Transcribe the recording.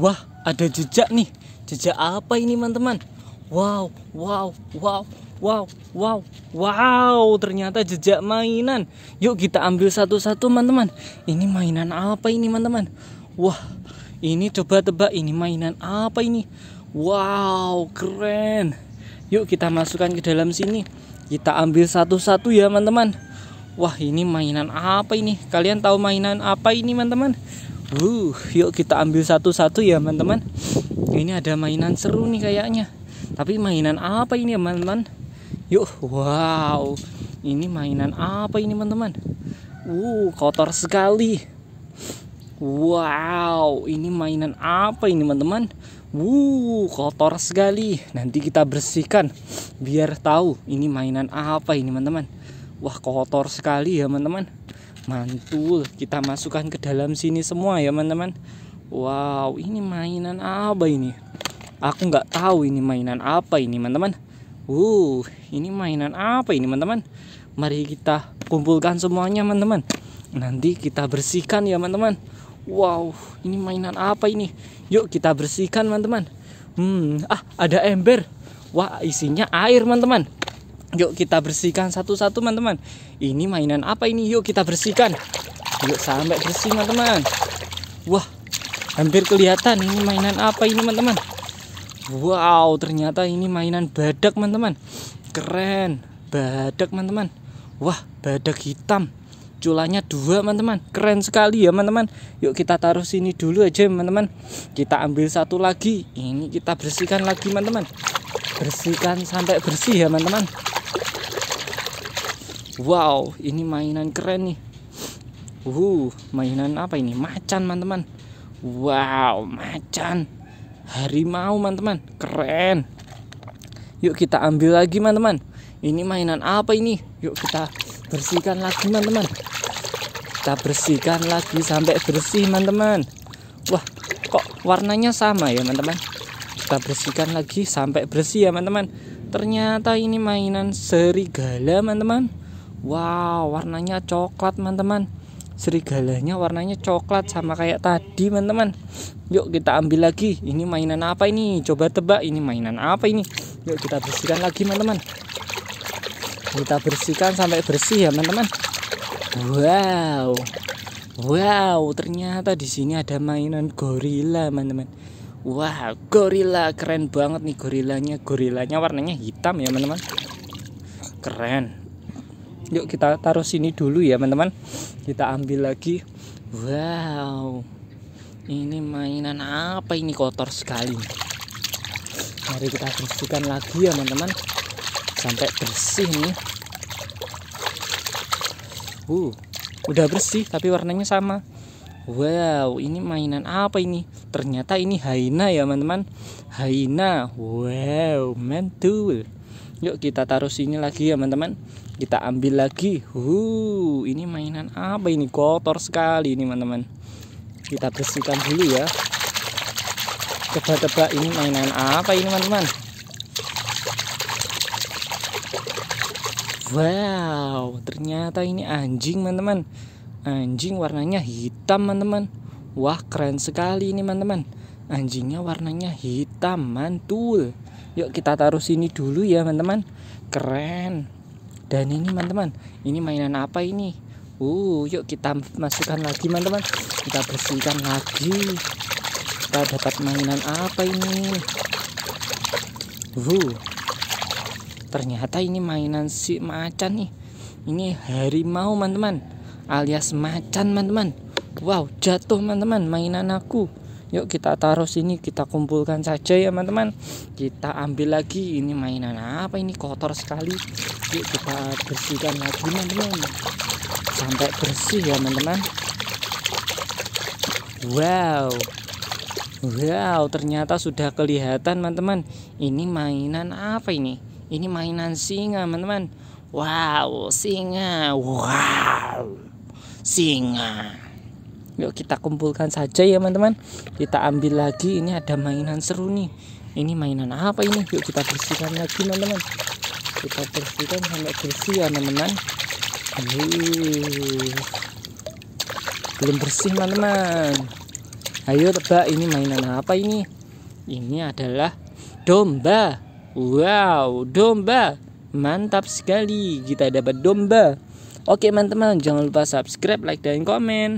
Wah, ada jejak nih. Jejak apa ini, teman-teman? Wow, wow, wow, wow, wow, wow. Ternyata jejak mainan. Yuk kita ambil satu-satu, teman-teman. Ini mainan apa ini, teman-teman? Wah, ini coba tebak ini mainan apa ini? Wow, keren. Yuk kita masukkan ke dalam sini. Kita ambil satu-satu ya, teman-teman. Wah, ini mainan apa ini? Kalian tahu mainan apa ini, teman-teman? Uh, yuk kita ambil satu-satu ya teman-teman. Ini ada mainan seru nih kayaknya. Tapi mainan apa ini ya teman-teman? Yuk, wow. Ini mainan apa ini teman-teman? Uh, kotor sekali. Wow, ini mainan apa ini teman-teman? Wuh, kotor sekali. Nanti kita bersihkan biar tahu ini mainan apa ini teman-teman. Wah, kotor sekali ya teman-teman mantul kita masukkan ke dalam sini semua ya teman-teman wow ini mainan apa ini aku nggak tahu ini mainan apa ini teman-teman uh ini mainan apa ini teman-teman mari kita kumpulkan semuanya teman-teman nanti kita bersihkan ya teman-teman wow ini mainan apa ini yuk kita bersihkan teman-teman hmm ah ada ember wah isinya air teman-teman Yuk kita bersihkan satu-satu teman-teman. Ini mainan apa ini? Yuk kita bersihkan. Yuk sampai bersih teman-teman. Wah, hampir kelihatan ini mainan apa ini teman-teman. Wow, ternyata ini mainan badak teman-teman. Keren, badak teman-teman. Wah, badak hitam. Culanya dua teman-teman. Keren sekali ya teman-teman. Yuk kita taruh sini dulu aja teman-teman. Kita ambil satu lagi. Ini kita bersihkan lagi teman-teman. Bersihkan sampai bersih ya teman-teman wow ini mainan keren nih uh mainan apa ini macan teman-teman wow macan harimau teman-teman keren yuk kita ambil lagi teman-teman ini mainan apa ini yuk kita bersihkan lagi teman-teman kita bersihkan lagi sampai bersih teman-teman wah kok warnanya sama ya teman-teman kita bersihkan lagi sampai bersih ya teman-teman ternyata ini mainan serigala teman-teman Wow, warnanya coklat, teman-teman. Serigalanya warnanya coklat sama kayak tadi, teman-teman. Yuk kita ambil lagi. Ini mainan apa ini? Coba tebak ini mainan apa ini? Yuk kita bersihkan lagi, teman-teman. Kita bersihkan sampai bersih ya, teman-teman. Wow. Wow, ternyata di sini ada mainan gorila, teman-teman. Wah, wow, gorila keren banget nih gorilanya. Gorilanya warnanya hitam ya, teman-teman. Keren yuk kita taruh sini dulu ya teman-teman kita ambil lagi wow ini mainan apa ini kotor sekali mari kita bersihkan lagi ya teman-teman sampai bersih nih uh udah bersih tapi warnanya sama wow ini mainan apa ini ternyata ini haina ya teman-teman haina wow mantul yuk kita taruh sini lagi ya teman-teman kita ambil lagi huh ini mainan apa ini kotor sekali ini teman-teman kita bersihkan dulu ya tebak-tebak ini mainan apa ini teman-teman wow ternyata ini anjing teman-teman anjing warnanya hitam teman-teman wah keren sekali ini teman-teman anjingnya warnanya hitam mantul yuk kita taruh sini dulu ya teman-teman keren dan ini teman-teman ini mainan apa ini uh yuk kita masukkan lagi teman-teman kita bersihkan lagi kita dapat mainan apa ini uh ternyata ini mainan si macan nih ini harimau teman-teman alias macan teman-teman wow jatuh teman-teman mainan aku yuk kita taruh sini kita kumpulkan saja ya teman-teman kita ambil lagi ini mainan apa ini kotor sekali yuk kita bersihkan lagi teman-teman sampai bersih ya teman-teman wow wow ternyata sudah kelihatan teman-teman ini mainan apa ini ini mainan singa teman-teman wow singa wow singa yuk kita kumpulkan saja ya teman-teman kita ambil lagi ini ada mainan seru nih ini mainan apa ini yuk kita bersihkan lagi teman-teman kita bersihkan sampai bersih ya teman-teman belum bersih teman-teman ayo tebak ini mainan apa ini ini adalah domba wow domba mantap sekali kita dapat domba oke teman-teman jangan lupa subscribe like dan komen